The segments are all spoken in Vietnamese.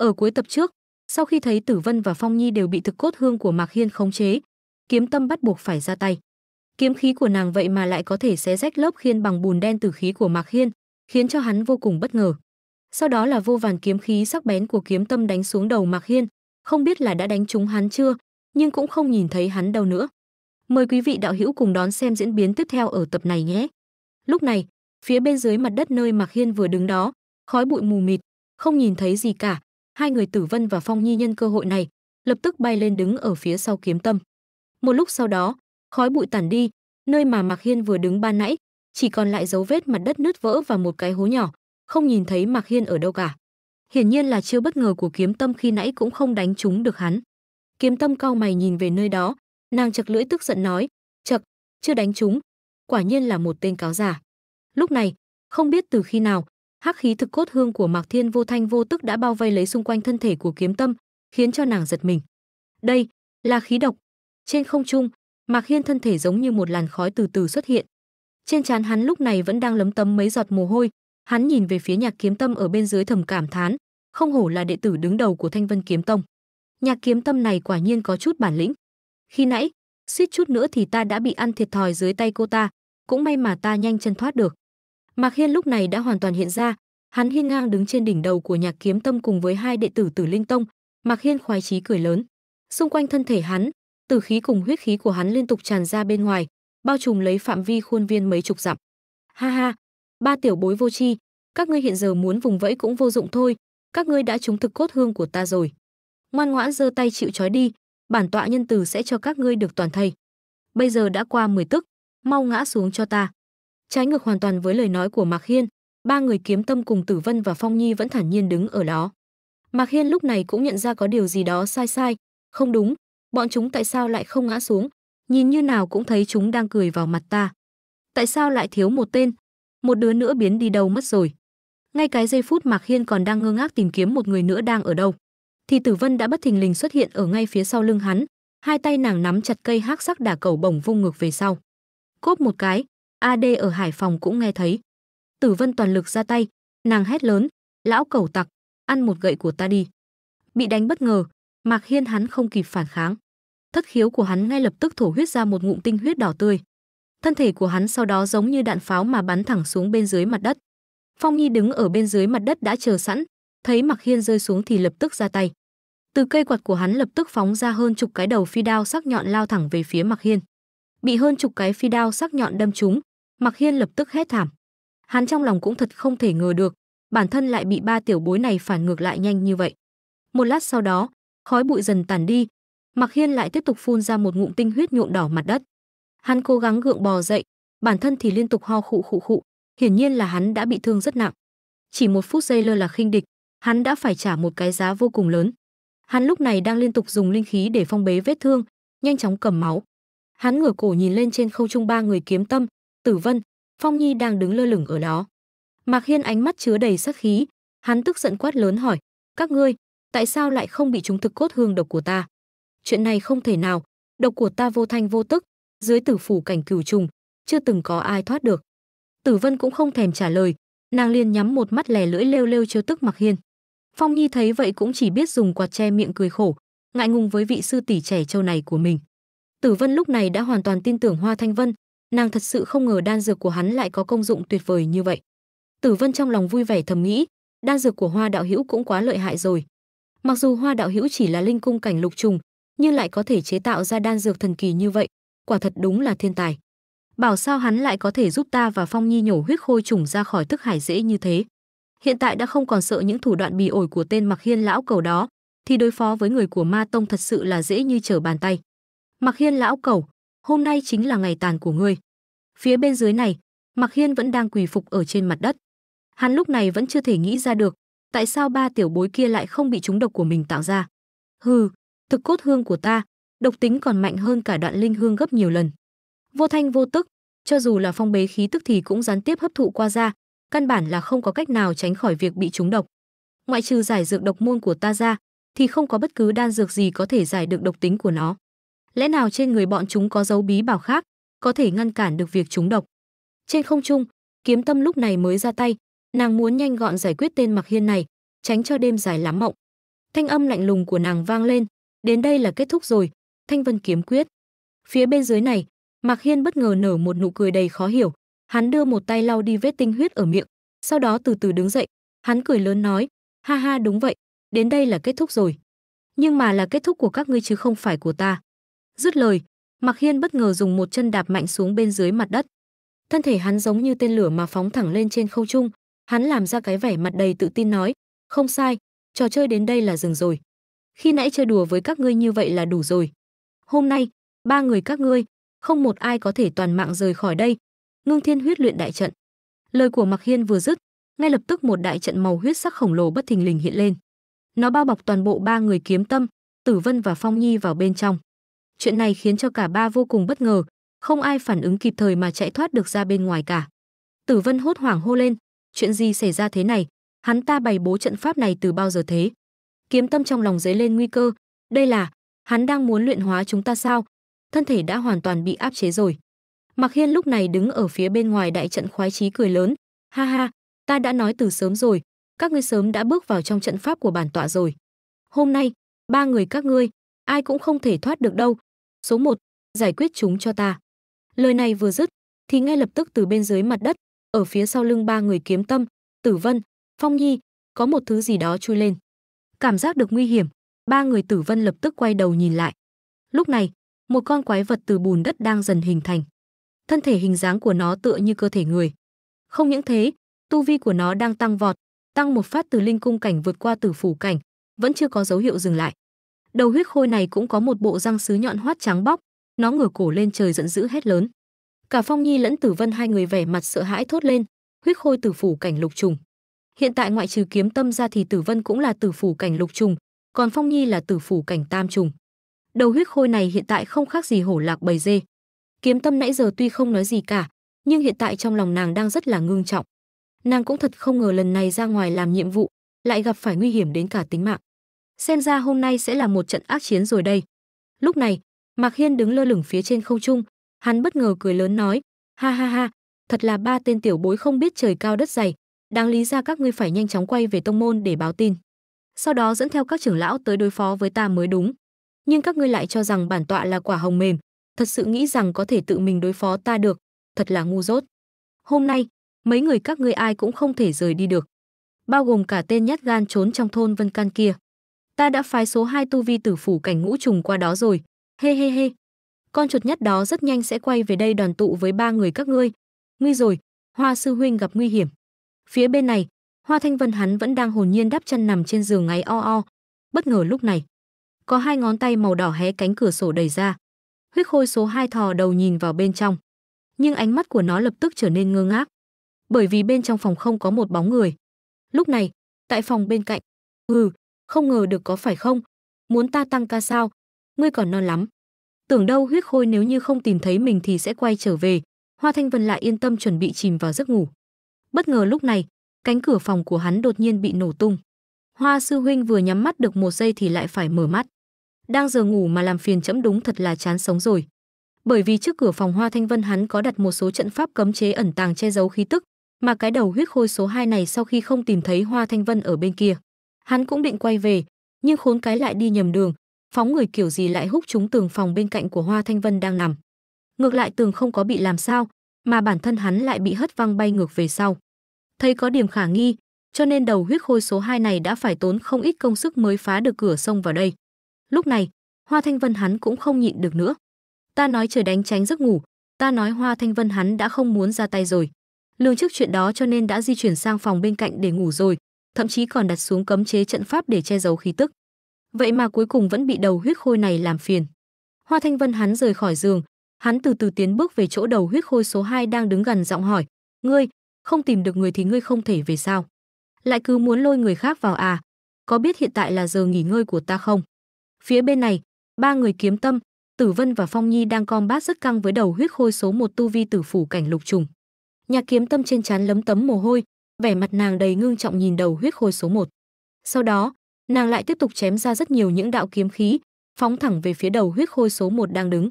Ở cuối tập trước, sau khi thấy Tử Vân và Phong Nhi đều bị thực cốt hương của Mạc Hiên khống chế, kiếm tâm bắt buộc phải ra tay. Kiếm khí của nàng vậy mà lại có thể xé rách lớp khiên bằng bùn đen từ khí của Mạc Hiên, khiến cho hắn vô cùng bất ngờ. Sau đó là vô vàn kiếm khí sắc bén của kiếm tâm đánh xuống đầu Mạc Hiên, không biết là đã đánh trúng hắn chưa, nhưng cũng không nhìn thấy hắn đâu nữa. Mời quý vị đạo hữu cùng đón xem diễn biến tiếp theo ở tập này nhé. Lúc này, phía bên dưới mặt đất nơi Mạc Hiên vừa đứng đó, khói bụi mù mịt, không nhìn thấy gì cả, hai người Tử Vân và Phong Nhi nhân cơ hội này, lập tức bay lên đứng ở phía sau kiếm tâm. Một lúc sau đó, khói bụi tản đi, nơi mà Mạc Hiên vừa đứng ban nãy, chỉ còn lại dấu vết mặt đất nứt vỡ và một cái hố nhỏ, không nhìn thấy Mạc Hiên ở đâu cả. Hiển nhiên là chưa bất ngờ của kiếm tâm khi nãy cũng không đánh trúng được hắn. Kiếm tâm cau mày nhìn về nơi đó, nàng chật lưỡi tức giận nói, chật, chưa đánh trúng, quả nhiên là một tên cáo giả. Lúc này, không biết từ khi nào, hắc khí thực cốt hương của Mạc Thiên vô thanh vô tức đã bao vây lấy xung quanh thân thể của Kiếm Tâm, khiến cho nàng giật mình. Đây là khí độc. Trên không trung, Mạc Hiên thân thể giống như một làn khói từ từ xuất hiện. Trên trán hắn lúc này vẫn đang lấm tấm mấy giọt mồ hôi, hắn nhìn về phía Nhạc Kiếm Tâm ở bên dưới thầm cảm thán, không hổ là đệ tử đứng đầu của Thanh Vân Kiếm Tông. Nhạc Kiếm Tâm này quả nhiên có chút bản lĩnh. Khi nãy, suýt chút nữa thì ta đã bị ăn thiệt thòi dưới tay cô ta, cũng may mà ta nhanh chân thoát được. Mạc Hiên lúc này đã hoàn toàn hiện ra, hắn hiên ngang đứng trên đỉnh đầu của Nhạc Kiếm Tâm cùng với hai đệ tử Tử Linh Tông, Mạc Hiên khoái chí cười lớn. Xung quanh thân thể hắn, tử khí cùng huyết khí của hắn liên tục tràn ra bên ngoài, bao trùm lấy phạm vi khuôn viên mấy chục dặm. Ha ha, ba tiểu bối vô tri, các ngươi hiện giờ muốn vùng vẫy cũng vô dụng thôi, các ngươi đã trúng thực cốt hương của ta rồi. Ngoan ngoãn giơ tay chịu trói đi, bản tọa nhân từ sẽ cho các ngươi được toàn thây. Bây giờ đã qua 10 tức, mau ngã xuống cho ta trái ngược hoàn toàn với lời nói của mạc hiên ba người kiếm tâm cùng tử vân và phong nhi vẫn thản nhiên đứng ở đó mạc hiên lúc này cũng nhận ra có điều gì đó sai sai không đúng bọn chúng tại sao lại không ngã xuống nhìn như nào cũng thấy chúng đang cười vào mặt ta tại sao lại thiếu một tên một đứa nữa biến đi đâu mất rồi ngay cái giây phút mạc hiên còn đang ngơ ngác tìm kiếm một người nữa đang ở đâu thì tử vân đã bất thình lình xuất hiện ở ngay phía sau lưng hắn hai tay nàng nắm chặt cây hắc sắc đả cầu bổng vung ngược về sau cốp một cái AD ở Hải Phòng cũng nghe thấy. Tử Vân toàn lực ra tay, nàng hét lớn, lão cẩu tặc, ăn một gậy của ta đi. Bị đánh bất ngờ, Mạc Hiên hắn không kịp phản kháng. Thất khiếu của hắn ngay lập tức thổ huyết ra một ngụm tinh huyết đỏ tươi. Thân thể của hắn sau đó giống như đạn pháo mà bắn thẳng xuống bên dưới mặt đất. Phong Nhi đứng ở bên dưới mặt đất đã chờ sẵn, thấy Mạc Hiên rơi xuống thì lập tức ra tay. Từ cây quạt của hắn lập tức phóng ra hơn chục cái đầu phi đao sắc nhọn lao thẳng về phía Mạc Hiên. Bị hơn chục cái phi đao sắc nhọn đâm trúng, Mạc Hiên lập tức hét thảm. Hắn trong lòng cũng thật không thể ngờ được, bản thân lại bị ba tiểu bối này phản ngược lại nhanh như vậy. Một lát sau đó, khói bụi dần tàn đi, Mạc Hiên lại tiếp tục phun ra một ngụm tinh huyết nhuộm đỏ mặt đất. Hắn cố gắng gượng bò dậy, bản thân thì liên tục ho khụ khụ khụ, hiển nhiên là hắn đã bị thương rất nặng. Chỉ một phút giây lơ là khinh địch, hắn đã phải trả một cái giá vô cùng lớn. Hắn lúc này đang liên tục dùng linh khí để phong bế vết thương, nhanh chóng cầm máu. Hắn ngửa cổ nhìn lên trên khâu trung ba người kiếm tâm, Tử Vân, Phong Nhi đang đứng lơ lửng ở đó. Mạc Hiên ánh mắt chứa đầy sát khí, hắn tức giận quát lớn hỏi, các ngươi, tại sao lại không bị chúng thực cốt hương độc của ta? Chuyện này không thể nào, độc của ta vô thanh vô tức, dưới tử phủ cảnh cửu trùng, chưa từng có ai thoát được. Tử Vân cũng không thèm trả lời, nàng liền nhắm một mắt lè lưỡi lêu lêu chiếu tức Mạc Hiên. Phong Nhi thấy vậy cũng chỉ biết dùng quạt che miệng cười khổ, ngại ngùng với vị sư tỷ trẻ trâu này của mình. Tử Vân lúc này đã hoàn toàn tin tưởng Hoa Thanh Vân, nàng thật sự không ngờ đan dược của hắn lại có công dụng tuyệt vời như vậy. Tử Vân trong lòng vui vẻ thầm nghĩ, đan dược của Hoa đạo hữu cũng quá lợi hại rồi. Mặc dù Hoa đạo hữu chỉ là linh cung cảnh lục trùng, nhưng lại có thể chế tạo ra đan dược thần kỳ như vậy, quả thật đúng là thiên tài. Bảo sao hắn lại có thể giúp ta và Phong Nhi nhổ huyết khôi trùng ra khỏi thức hải dễ như thế. Hiện tại đã không còn sợ những thủ đoạn bì ổi của tên Mặc Hiên lão cầu đó, thì đối phó với người của Ma tông thật sự là dễ như trở bàn tay. Mặc Hiên lão cầu, hôm nay chính là ngày tàn của ngươi. Phía bên dưới này, Mạc Hiên vẫn đang quỳ phục ở trên mặt đất. Hắn lúc này vẫn chưa thể nghĩ ra được, tại sao ba tiểu bối kia lại không bị chúng độc của mình tạo ra. Hừ, thực cốt hương của ta, độc tính còn mạnh hơn cả đoạn linh hương gấp nhiều lần. Vô thanh vô tức, cho dù là phong bế khí tức thì cũng gián tiếp hấp thụ qua ra, căn bản là không có cách nào tránh khỏi việc bị chúng độc. Ngoại trừ giải dược độc môn của ta ra, thì không có bất cứ đan dược gì có thể giải được độc tính của nó. Lẽ nào trên người bọn chúng có dấu bí bảo khác, có thể ngăn cản được việc chúng độc? Trên không trung, kiếm tâm lúc này mới ra tay, nàng muốn nhanh gọn giải quyết tên mặc hiên này, tránh cho đêm dài lắm mộng. Thanh âm lạnh lùng của nàng vang lên, đến đây là kết thúc rồi, thanh vân kiếm quyết. Phía bên dưới này, Mặc Hiên bất ngờ nở một nụ cười đầy khó hiểu, hắn đưa một tay lau đi vết tinh huyết ở miệng, sau đó từ từ đứng dậy, hắn cười lớn nói, ha ha đúng vậy, đến đây là kết thúc rồi. Nhưng mà là kết thúc của các ngươi chứ không phải của ta. Dứt lời, Mạc Hiên bất ngờ dùng một chân đạp mạnh xuống bên dưới mặt đất. Thân thể hắn giống như tên lửa mà phóng thẳng lên trên không trung, hắn làm ra cái vẻ mặt đầy tự tin nói, "Không sai, trò chơi đến đây là dừng rồi. Khi nãy chơi đùa với các ngươi như vậy là đủ rồi. Hôm nay, ba người các ngươi, không một ai có thể toàn mạng rời khỏi đây." Ngưng Thiên huyết luyện đại trận. Lời của Mạc Hiên vừa dứt, ngay lập tức một đại trận màu huyết sắc khổng lồ bất thình lình hiện lên. Nó bao bọc toàn bộ ba người kiếm tâm, Tử Vân và Phong Nhi vào bên trong. Chuyện này khiến cho cả ba vô cùng bất ngờ, không ai phản ứng kịp thời mà chạy thoát được ra bên ngoài cả. Tử Vân hốt hoảng hô lên, chuyện gì xảy ra thế này? Hắn ta bày bố trận pháp này từ bao giờ thế? Kiếm Tâm trong lòng dấy lên nguy cơ, đây là hắn đang muốn luyện hóa chúng ta sao? Thân thể đã hoàn toàn bị áp chế rồi. Mạc Hiên lúc này đứng ở phía bên ngoài đại trận khoái chí cười lớn, ha ha, ta đã nói từ sớm rồi, các ngươi sớm đã bước vào trong trận pháp của bản tọa rồi. Hôm nay, ba người các ngươi, ai cũng không thể thoát được đâu, Số 1, giải quyết chúng cho ta. Lời này vừa dứt, thì ngay lập tức từ bên dưới mặt đất, ở phía sau lưng ba người kiếm tâm, Tử Vân, Phong Nhi, có một thứ gì đó chui lên. Cảm giác được nguy hiểm, ba người Tử Vân lập tức quay đầu nhìn lại. Lúc này, một con quái vật từ bùn đất đang dần hình thành. Thân thể hình dáng của nó tựa như cơ thể người. Không những thế, tu vi của nó đang tăng vọt, tăng một phát từ linh cung cảnh vượt qua tử phủ cảnh, vẫn chưa có dấu hiệu dừng lại. Đầu huyết khôi này cũng có một bộ răng sứ nhọn hoắt trắng bóc, nó ngửa cổ lên trời giận dữ hét lớn. Cả Phong Nhi lẫn Tử Vân hai người vẻ mặt sợ hãi thốt lên, huyết khôi tử phủ cảnh lục trùng. Hiện tại ngoại trừ kiếm tâm ra thì Tử Vân cũng là tử phủ cảnh lục trùng, còn Phong Nhi là tử phủ cảnh tam trùng. Đầu huyết khôi này hiện tại không khác gì hổ lạc bầy dê. Kiếm tâm nãy giờ tuy không nói gì cả, nhưng hiện tại trong lòng nàng đang rất là ngưng trọng. Nàng cũng thật không ngờ lần này ra ngoài làm nhiệm vụ, lại gặp phải nguy hiểm đến cả tính mạng xem ra hôm nay sẽ là một trận ác chiến rồi đây. Lúc này, Mạc Hiên đứng lơ lửng phía trên không trung, hắn bất ngờ cười lớn nói, ha ha ha, thật là ba tên tiểu bối không biết trời cao đất dày, đáng lý ra các ngươi phải nhanh chóng quay về tông môn để báo tin. Sau đó dẫn theo các trưởng lão tới đối phó với ta mới đúng. Nhưng các ngươi lại cho rằng bản tọa là quả hồng mềm, thật sự nghĩ rằng có thể tự mình đối phó ta được, thật là ngu dốt. Hôm nay, mấy người các ngươi ai cũng không thể rời đi được, bao gồm cả tên nhát gan trốn trong thôn Vân Can kia. Ta đã phái số 2 tu vi tử phủ cảnh ngũ trùng qua đó rồi. he he he. Con chuột nhất đó rất nhanh sẽ quay về đây đoàn tụ với ba người các ngươi. Nguy rồi, Hoa sư huynh gặp nguy hiểm. Phía bên này, Hoa Thanh Vân hắn vẫn đang hồn nhiên đắp chân nằm trên giường ngáy o o. Bất ngờ lúc này, có hai ngón tay màu đỏ hé cánh cửa sổ đẩy ra. Huyết khôi số 2 thò đầu nhìn vào bên trong. Nhưng ánh mắt của nó lập tức trở nên ngơ ngác. Bởi vì bên trong phòng không có một bóng người. Lúc này, tại phòng bên cạnh, ừ, không ngờ được có phải không? Muốn ta tăng ca sao? Ngươi còn non lắm. Tưởng đâu huyết khôi nếu như không tìm thấy mình thì sẽ quay trở về. Hoa Thanh Vân lại yên tâm chuẩn bị chìm vào giấc ngủ. Bất ngờ lúc này, cánh cửa phòng của hắn đột nhiên bị nổ tung. Hoa sư huynh vừa nhắm mắt được một giây thì lại phải mở mắt. Đang giờ ngủ mà làm phiền chấm đúng thật là chán sống rồi. Bởi vì trước cửa phòng Hoa Thanh Vân hắn có đặt một số trận pháp cấm chế ẩn tàng che giấu khí tức, mà cái đầu huyết khôi số 2 này sau khi không tìm thấy Hoa Thanh Vân ở bên kia, Hắn cũng định quay về, nhưng khốn cái lại đi nhầm đường, phóng người kiểu gì lại húc trúng tường phòng bên cạnh của Hoa Thanh Vân đang nằm. Ngược lại tường không có bị làm sao, mà bản thân hắn lại bị hất văng bay ngược về sau. Thấy có điểm khả nghi, cho nên đầu huyết khôi số 2 này đã phải tốn không ít công sức mới phá được cửa sông vào đây. Lúc này, Hoa Thanh Vân hắn cũng không nhịn được nữa. Ta nói trời đánh tránh giấc ngủ, ta nói Hoa Thanh Vân hắn đã không muốn ra tay rồi. Lương trước chuyện đó cho nên đã di chuyển sang phòng bên cạnh để ngủ rồi, thậm chí còn đặt xuống cấm chế trận pháp để che giấu khí tức. Vậy mà cuối cùng vẫn bị đầu huyết khôi này làm phiền. Hoa Thanh Vân hắn rời khỏi giường, hắn từ từ tiến bước về chỗ đầu huyết khôi số 2 đang đứng gần giọng hỏi, "Ngươi, không tìm được người thì ngươi không thể về sao? Lại cứ muốn lôi người khác vào à? Có biết hiện tại là giờ nghỉ ngơi của ta không?" Phía bên này, ba người kiếm tâm, Tử Vân và Phong Nhi đang bát rất căng với đầu huyết khôi số 1 tu vi tử phủ cảnh lục trùng. nhà kiếm tâm trên trán lấm tấm mồ hôi, vẻ mặt nàng đầy ngưng trọng nhìn đầu huyết khôi số 1. Sau đó, nàng lại tiếp tục chém ra rất nhiều những đạo kiếm khí, phóng thẳng về phía đầu huyết khôi số 1 đang đứng.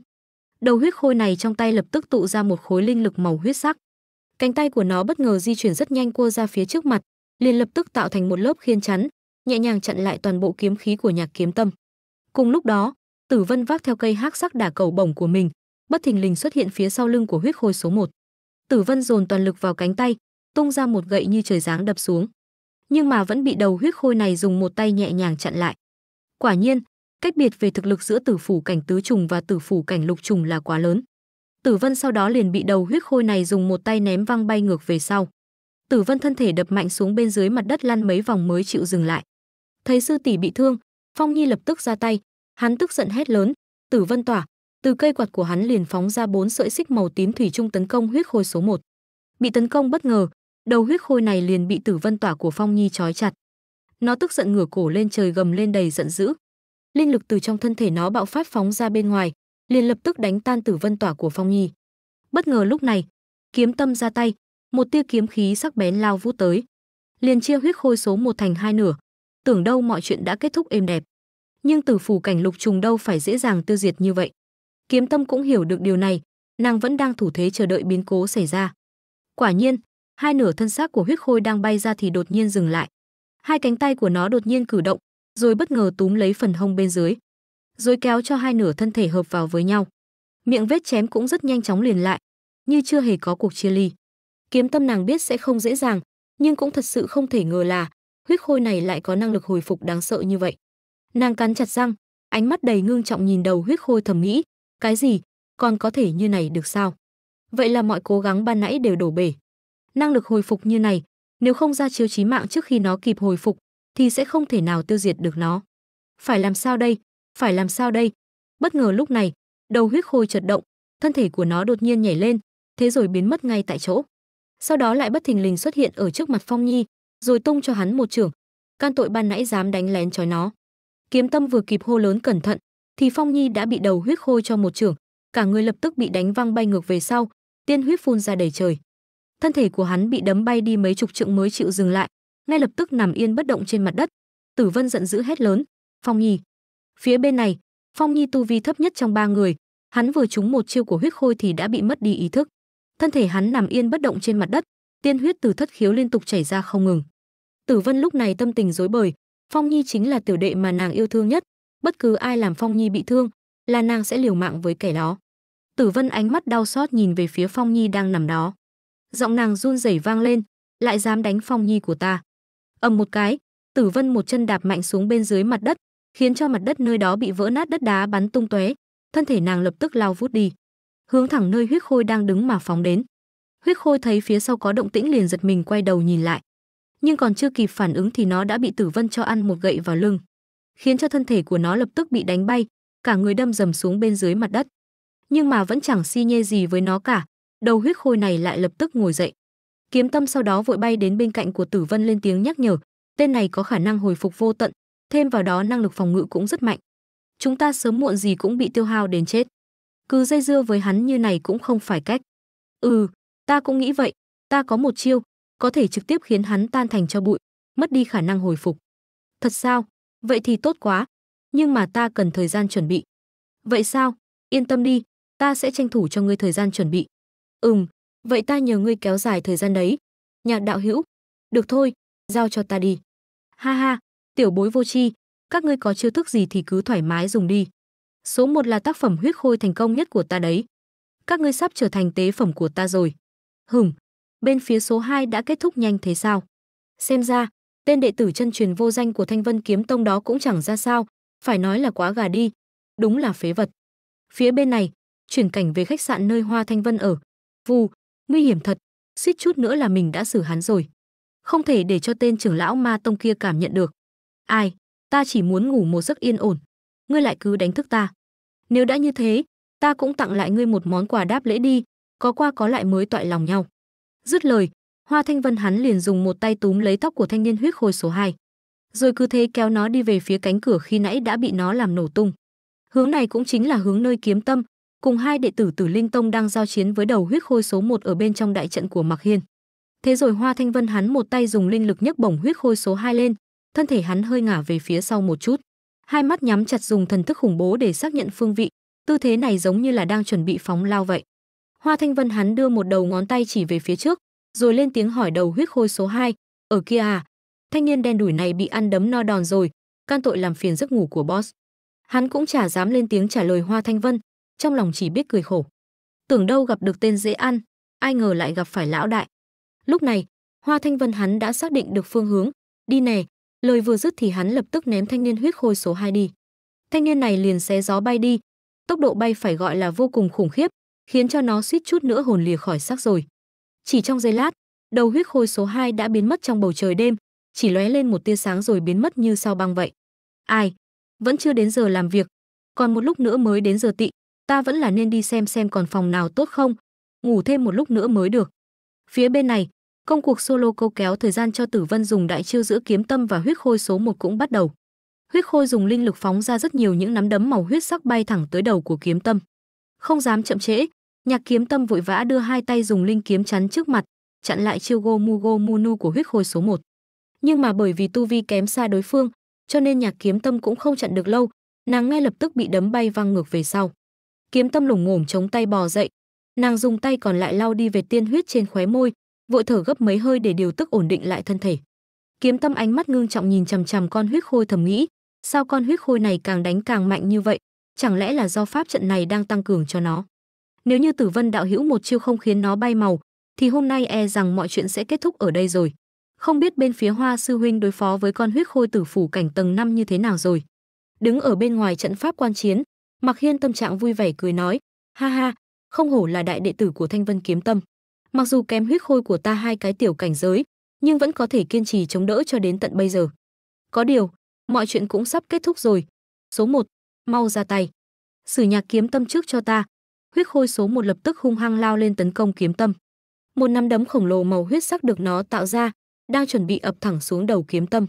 Đầu huyết khôi này trong tay lập tức tụ ra một khối linh lực màu huyết sắc. Cánh tay của nó bất ngờ di chuyển rất nhanh cua ra phía trước mặt, liền lập tức tạo thành một lớp khiên chắn, nhẹ nhàng chặn lại toàn bộ kiếm khí của Nhạc Kiếm Tâm. Cùng lúc đó, Tử Vân vác theo cây hắc sắc đả cầu bổng của mình, bất thình lình xuất hiện phía sau lưng của huyết khôi số 1. Tử Vân dồn toàn lực vào cánh tay, tung ra một gậy như trời giáng đập xuống. Nhưng mà vẫn bị đầu huyết khôi này dùng một tay nhẹ nhàng chặn lại. Quả nhiên, cách biệt về thực lực giữa tử phủ cảnh tứ trùng và tử phủ cảnh lục trùng là quá lớn. Tử Vân sau đó liền bị đầu huyết khôi này dùng một tay ném văng bay ngược về sau. Tử Vân thân thể đập mạnh xuống bên dưới mặt đất lăn mấy vòng mới chịu dừng lại. Thấy sư tỷ bị thương, Phong Nhi lập tức ra tay, hắn tức giận hét lớn, "Tử Vân tỏa!" Từ cây quạt của hắn liền phóng ra bốn sợi xích màu tím thủy chung tấn công huyết khôi số 1. Bị tấn công bất ngờ, đầu huyết khôi này liền bị tử vân tỏa của phong nhi trói chặt nó tức giận ngửa cổ lên trời gầm lên đầy giận dữ linh lực từ trong thân thể nó bạo phát phóng ra bên ngoài liền lập tức đánh tan tử vân tỏa của phong nhi bất ngờ lúc này kiếm tâm ra tay một tia kiếm khí sắc bén lao vút tới liền chia huyết khôi số một thành hai nửa tưởng đâu mọi chuyện đã kết thúc êm đẹp nhưng tử phủ cảnh lục trùng đâu phải dễ dàng tiêu diệt như vậy kiếm tâm cũng hiểu được điều này nàng vẫn đang thủ thế chờ đợi biến cố xảy ra quả nhiên hai nửa thân xác của huyết khôi đang bay ra thì đột nhiên dừng lại. Hai cánh tay của nó đột nhiên cử động, rồi bất ngờ túm lấy phần hông bên dưới, rồi kéo cho hai nửa thân thể hợp vào với nhau. Miệng vết chém cũng rất nhanh chóng liền lại, như chưa hề có cuộc chia ly. Kiếm tâm nàng biết sẽ không dễ dàng, nhưng cũng thật sự không thể ngờ là huyết khôi này lại có năng lực hồi phục đáng sợ như vậy. Nàng cắn chặt răng, ánh mắt đầy ngưng trọng nhìn đầu huyết khôi thầm nghĩ, cái gì, còn có thể như này được sao? Vậy là mọi cố gắng ban nãy đều đổ bể năng lực hồi phục như này, nếu không ra chiếu chí mạng trước khi nó kịp hồi phục, thì sẽ không thể nào tiêu diệt được nó. Phải làm sao đây? Phải làm sao đây? Bất ngờ lúc này, đầu huyết khôi chợt động, thân thể của nó đột nhiên nhảy lên, thế rồi biến mất ngay tại chỗ. Sau đó lại bất thình lình xuất hiện ở trước mặt Phong Nhi, rồi tung cho hắn một trưởng. Can tội ban nãy dám đánh lén chói nó. Kiếm Tâm vừa kịp hô lớn cẩn thận, thì Phong Nhi đã bị đầu huyết khôi cho một trưởng, cả người lập tức bị đánh văng bay ngược về sau, tiên huyết phun ra đầy trời thân thể của hắn bị đấm bay đi mấy chục trượng mới chịu dừng lại ngay lập tức nằm yên bất động trên mặt đất tử vân giận dữ hét lớn phong nhi phía bên này phong nhi tu vi thấp nhất trong ba người hắn vừa trúng một chiêu của huyết khôi thì đã bị mất đi ý thức thân thể hắn nằm yên bất động trên mặt đất tiên huyết từ thất khiếu liên tục chảy ra không ngừng tử vân lúc này tâm tình rối bời phong nhi chính là tiểu đệ mà nàng yêu thương nhất bất cứ ai làm phong nhi bị thương là nàng sẽ liều mạng với kẻ đó tử vân ánh mắt đau xót nhìn về phía phong nhi đang nằm đó giọng nàng run rẩy vang lên, lại dám đánh phong nhi của ta. ầm một cái, Tử Vân một chân đạp mạnh xuống bên dưới mặt đất, khiến cho mặt đất nơi đó bị vỡ nát đất đá bắn tung tóe, thân thể nàng lập tức lao vút đi, hướng thẳng nơi huyết khôi đang đứng mà phóng đến. Huyết khôi thấy phía sau có động tĩnh liền giật mình quay đầu nhìn lại, nhưng còn chưa kịp phản ứng thì nó đã bị Tử Vân cho ăn một gậy vào lưng, khiến cho thân thể của nó lập tức bị đánh bay, cả người đâm dầm xuống bên dưới mặt đất. Nhưng mà vẫn chẳng si nhê gì với nó cả, Đầu huyết khôi này lại lập tức ngồi dậy. Kiếm Tâm sau đó vội bay đến bên cạnh của Tử Vân lên tiếng nhắc nhở, tên này có khả năng hồi phục vô tận, thêm vào đó năng lực phòng ngự cũng rất mạnh. Chúng ta sớm muộn gì cũng bị tiêu hao đến chết. Cứ dây dưa với hắn như này cũng không phải cách. Ừ, ta cũng nghĩ vậy, ta có một chiêu, có thể trực tiếp khiến hắn tan thành cho bụi, mất đi khả năng hồi phục. Thật sao? Vậy thì tốt quá, nhưng mà ta cần thời gian chuẩn bị. Vậy sao? Yên tâm đi, ta sẽ tranh thủ cho ngươi thời gian chuẩn bị. Ừm, vậy ta nhờ ngươi kéo dài thời gian đấy. Nhạc đạo hữu, được thôi, giao cho ta đi. Ha ha, tiểu bối vô tri, các ngươi có chiêu thức gì thì cứ thoải mái dùng đi. Số một là tác phẩm huyết khôi thành công nhất của ta đấy. Các ngươi sắp trở thành tế phẩm của ta rồi. Hửm, bên phía số 2 đã kết thúc nhanh thế sao? Xem ra, tên đệ tử chân truyền vô danh của Thanh Vân Kiếm Tông đó cũng chẳng ra sao, phải nói là quá gà đi, đúng là phế vật. Phía bên này, chuyển cảnh về khách sạn nơi Hoa Thanh Vân ở, Vù, nguy hiểm thật, suýt chút nữa là mình đã xử hắn rồi. Không thể để cho tên trưởng lão ma tông kia cảm nhận được. Ai, ta chỉ muốn ngủ một giấc yên ổn. Ngươi lại cứ đánh thức ta. Nếu đã như thế, ta cũng tặng lại ngươi một món quà đáp lễ đi, có qua có lại mới toại lòng nhau. Dứt lời, Hoa Thanh Vân hắn liền dùng một tay túm lấy tóc của thanh niên huyết khôi số 2. Rồi cứ thế kéo nó đi về phía cánh cửa khi nãy đã bị nó làm nổ tung. Hướng này cũng chính là hướng nơi kiếm tâm, cùng hai đệ tử Tử Linh Tông đang giao chiến với đầu huyết khôi số 1 ở bên trong đại trận của Mạc Hiên. Thế rồi Hoa Thanh Vân hắn một tay dùng linh lực nhấc bổng huyết khôi số 2 lên, thân thể hắn hơi ngả về phía sau một chút, hai mắt nhắm chặt dùng thần thức khủng bố để xác nhận phương vị, tư thế này giống như là đang chuẩn bị phóng lao vậy. Hoa Thanh Vân hắn đưa một đầu ngón tay chỉ về phía trước, rồi lên tiếng hỏi đầu huyết khôi số 2, "Ở kia à? Thanh niên đen đuổi này bị ăn đấm no đòn rồi, can tội làm phiền giấc ngủ của boss." Hắn cũng chả dám lên tiếng trả lời Hoa Thanh Vân, trong lòng chỉ biết cười khổ. Tưởng đâu gặp được tên dễ ăn, ai ngờ lại gặp phải lão đại. Lúc này, Hoa Thanh Vân hắn đã xác định được phương hướng, đi nè, lời vừa dứt thì hắn lập tức ném thanh niên huyết khôi số 2 đi. Thanh niên này liền xé gió bay đi, tốc độ bay phải gọi là vô cùng khủng khiếp, khiến cho nó suýt chút nữa hồn lìa khỏi xác rồi. Chỉ trong giây lát, đầu huyết khôi số 2 đã biến mất trong bầu trời đêm, chỉ lóe lên một tia sáng rồi biến mất như sao băng vậy. Ai? Vẫn chưa đến giờ làm việc, còn một lúc nữa mới đến giờ tị, ta vẫn là nên đi xem xem còn phòng nào tốt không, ngủ thêm một lúc nữa mới được. Phía bên này, công cuộc solo câu kéo thời gian cho Tử Vân dùng đại chiêu giữa kiếm tâm và huyết khôi số 1 cũng bắt đầu. Huyết khôi dùng linh lực phóng ra rất nhiều những nắm đấm màu huyết sắc bay thẳng tới đầu của kiếm tâm. Không dám chậm trễ, nhạc kiếm tâm vội vã đưa hai tay dùng linh kiếm chắn trước mặt, chặn lại chiêu go go mu mu nu của huyết khôi số 1. Nhưng mà bởi vì tu vi kém xa đối phương, cho nên nhạc kiếm tâm cũng không chặn được lâu, nàng ngay lập tức bị đấm bay văng ngược về sau. Kiếm Tâm lủng ngổm chống tay bò dậy, nàng dùng tay còn lại lau đi về tiên huyết trên khóe môi, vội thở gấp mấy hơi để điều tức ổn định lại thân thể. Kiếm Tâm ánh mắt ngưng trọng nhìn chằm chằm con huyết khôi thầm nghĩ, sao con huyết khôi này càng đánh càng mạnh như vậy, chẳng lẽ là do pháp trận này đang tăng cường cho nó. Nếu như Tử Vân đạo hữu một chiêu không khiến nó bay màu, thì hôm nay e rằng mọi chuyện sẽ kết thúc ở đây rồi. Không biết bên phía Hoa sư huynh đối phó với con huyết khôi tử phủ cảnh tầng 5 như thế nào rồi. Đứng ở bên ngoài trận pháp quan chiến, Mạc Hiên tâm trạng vui vẻ cười nói, ha ha, không hổ là đại đệ tử của Thanh Vân Kiếm Tâm. Mặc dù kém huyết khôi của ta hai cái tiểu cảnh giới, nhưng vẫn có thể kiên trì chống đỡ cho đến tận bây giờ. Có điều, mọi chuyện cũng sắp kết thúc rồi. Số 1, mau ra tay. Sử nhạc kiếm tâm trước cho ta. Huyết khôi số 1 lập tức hung hăng lao lên tấn công kiếm tâm. Một nắm đấm khổng lồ màu huyết sắc được nó tạo ra, đang chuẩn bị ập thẳng xuống đầu kiếm tâm.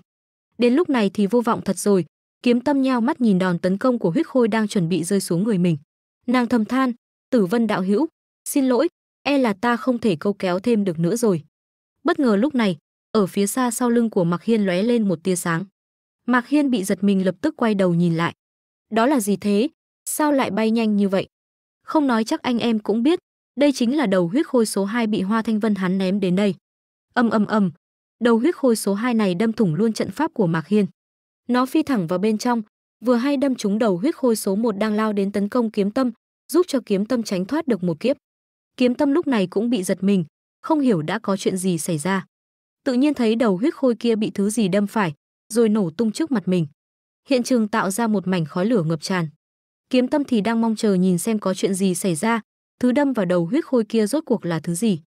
Đến lúc này thì vô vọng thật rồi, kiếm tâm nhao mắt nhìn đòn tấn công của huyết khôi đang chuẩn bị rơi xuống người mình nàng thầm than tử vân đạo hữu xin lỗi e là ta không thể câu kéo thêm được nữa rồi bất ngờ lúc này ở phía xa sau lưng của mạc hiên lóe lên một tia sáng mạc hiên bị giật mình lập tức quay đầu nhìn lại đó là gì thế sao lại bay nhanh như vậy không nói chắc anh em cũng biết đây chính là đầu huyết khôi số 2 bị hoa thanh vân hắn ném đến đây âm âm âm đầu huyết khôi số 2 này đâm thủng luôn trận pháp của mạc hiên nó phi thẳng vào bên trong, vừa hay đâm trúng đầu huyết khôi số 1 đang lao đến tấn công kiếm tâm, giúp cho kiếm tâm tránh thoát được một kiếp. Kiếm tâm lúc này cũng bị giật mình, không hiểu đã có chuyện gì xảy ra. Tự nhiên thấy đầu huyết khôi kia bị thứ gì đâm phải, rồi nổ tung trước mặt mình. Hiện trường tạo ra một mảnh khói lửa ngập tràn. Kiếm tâm thì đang mong chờ nhìn xem có chuyện gì xảy ra, thứ đâm vào đầu huyết khôi kia rốt cuộc là thứ gì.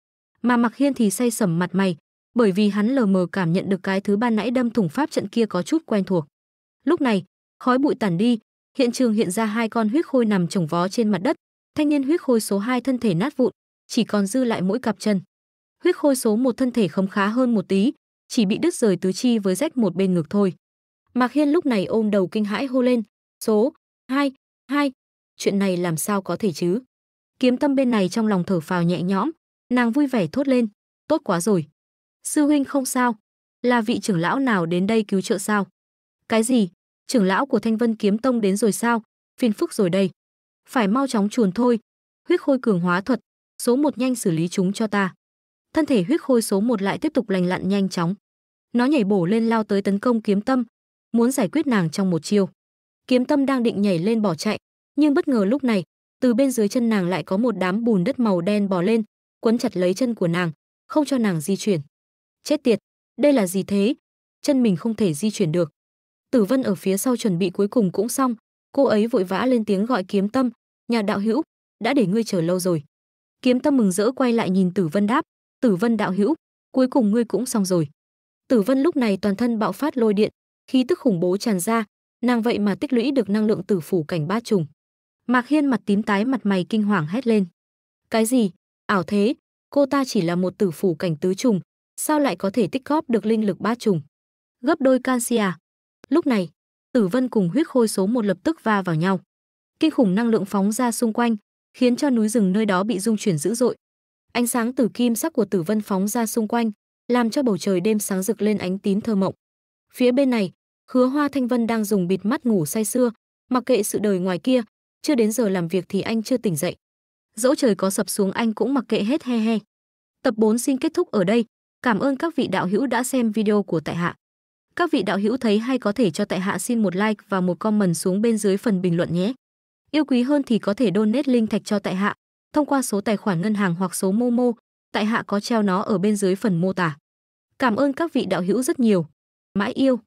Mà Mặc Hiên thì say sẩm mặt mày, bởi vì hắn lờ mờ cảm nhận được cái thứ ban nãy đâm thủng pháp trận kia có chút quen thuộc. Lúc này, khói bụi tản đi, hiện trường hiện ra hai con huyết khôi nằm chồng vó trên mặt đất, thanh niên huyết khôi số 2 thân thể nát vụn, chỉ còn dư lại mỗi cặp chân. Huyết khôi số 1 thân thể khấm khá hơn một tí, chỉ bị đứt rời tứ chi với rách một bên ngực thôi. Mạc Hiên lúc này ôm đầu kinh hãi hô lên, "Số 2, 2, chuyện này làm sao có thể chứ?" Kiếm Tâm bên này trong lòng thở phào nhẹ nhõm, nàng vui vẻ thốt lên, "Tốt quá rồi, Sư huynh không sao, là vị trưởng lão nào đến đây cứu trợ sao? Cái gì? Trưởng lão của Thanh Vân Kiếm Tông đến rồi sao? Phiền phức rồi đây. Phải mau chóng chuồn thôi. Huyết khôi cường hóa thuật, số một nhanh xử lý chúng cho ta. Thân thể huyết khôi số một lại tiếp tục lành lặn nhanh chóng. Nó nhảy bổ lên lao tới tấn công kiếm tâm, muốn giải quyết nàng trong một chiêu. Kiếm tâm đang định nhảy lên bỏ chạy, nhưng bất ngờ lúc này, từ bên dưới chân nàng lại có một đám bùn đất màu đen bò lên, quấn chặt lấy chân của nàng, không cho nàng di chuyển. Chết tiệt, đây là gì thế? Chân mình không thể di chuyển được. Tử Vân ở phía sau chuẩn bị cuối cùng cũng xong, cô ấy vội vã lên tiếng gọi Kiếm Tâm, "Nhà đạo hữu, đã để ngươi chờ lâu rồi." Kiếm Tâm mừng rỡ quay lại nhìn Tử Vân đáp, "Tử Vân đạo hữu, cuối cùng ngươi cũng xong rồi." Tử Vân lúc này toàn thân bạo phát lôi điện, khí tức khủng bố tràn ra, nàng vậy mà tích lũy được năng lượng tử phủ cảnh Ba trùng. Mạc Hiên mặt tím tái mặt mày kinh hoàng hét lên. Cái gì? Ảo thế, cô ta chỉ là một tử phủ cảnh tứ trùng, sao lại có thể tích góp được linh lực ba trùng? Gấp đôi canxi à? Lúc này, Tử Vân cùng huyết khôi số một lập tức va vào nhau. Kinh khủng năng lượng phóng ra xung quanh, khiến cho núi rừng nơi đó bị rung chuyển dữ dội. Ánh sáng từ kim sắc của Tử Vân phóng ra xung quanh, làm cho bầu trời đêm sáng rực lên ánh tím thơ mộng. Phía bên này, Hứa Hoa Thanh Vân đang dùng bịt mắt ngủ say sưa, mặc kệ sự đời ngoài kia, chưa đến giờ làm việc thì anh chưa tỉnh dậy. Dẫu trời có sập xuống anh cũng mặc kệ hết he he. Tập 4 xin kết thúc ở đây, Cảm ơn các vị đạo hữu đã xem video của tại hạ. Các vị đạo hữu thấy hay có thể cho tại hạ xin một like và một comment xuống bên dưới phần bình luận nhé. Yêu quý hơn thì có thể donate link thạch cho tại hạ thông qua số tài khoản ngân hàng hoặc số Momo, tại hạ có treo nó ở bên dưới phần mô tả. Cảm ơn các vị đạo hữu rất nhiều. Mãi yêu.